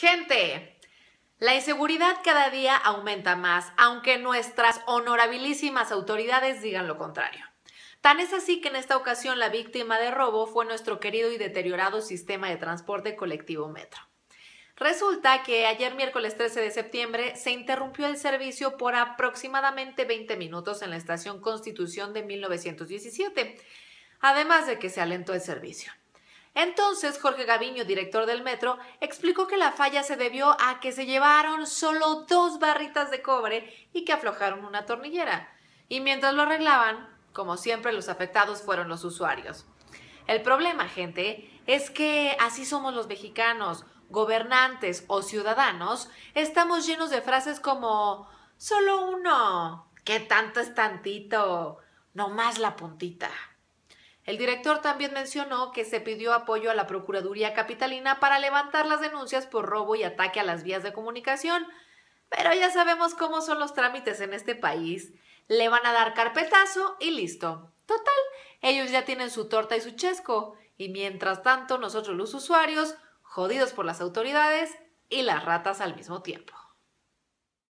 Gente, la inseguridad cada día aumenta más, aunque nuestras honorabilísimas autoridades digan lo contrario. Tan es así que en esta ocasión la víctima de robo fue nuestro querido y deteriorado sistema de transporte colectivo Metro. Resulta que ayer miércoles 13 de septiembre se interrumpió el servicio por aproximadamente 20 minutos en la estación Constitución de 1917, además de que se alentó el servicio. Entonces, Jorge Gaviño, director del metro, explicó que la falla se debió a que se llevaron solo dos barritas de cobre y que aflojaron una tornillera. Y mientras lo arreglaban, como siempre, los afectados fueron los usuarios. El problema, gente, es que así somos los mexicanos, gobernantes o ciudadanos, estamos llenos de frases como solo uno, ¿qué tanto es tantito? No más la puntita. El director también mencionó que se pidió apoyo a la Procuraduría Capitalina para levantar las denuncias por robo y ataque a las vías de comunicación, pero ya sabemos cómo son los trámites en este país. Le van a dar carpetazo y listo. Total, ellos ya tienen su torta y su chesco, y mientras tanto nosotros los usuarios, jodidos por las autoridades y las ratas al mismo tiempo.